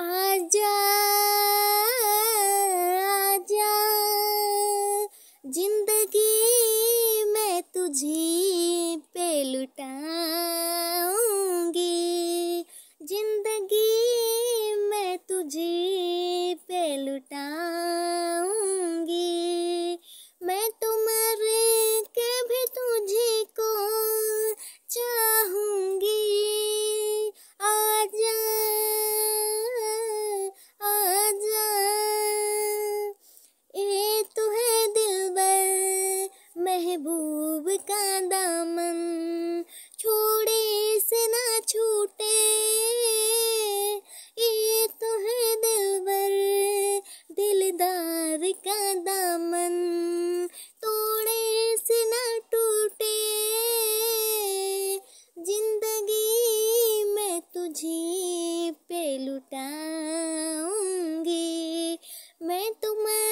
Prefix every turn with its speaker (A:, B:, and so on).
A: आजा आजा जिंदगी मैं तुझे पे लुटा महबूब का दामन छोड़े से ना छूटे ये तो है दिलबर दिलदार का दामन तोड़े से ना टूटे जिंदगी मैं तुझे पे लुटाऊंगी मैं तुम्हें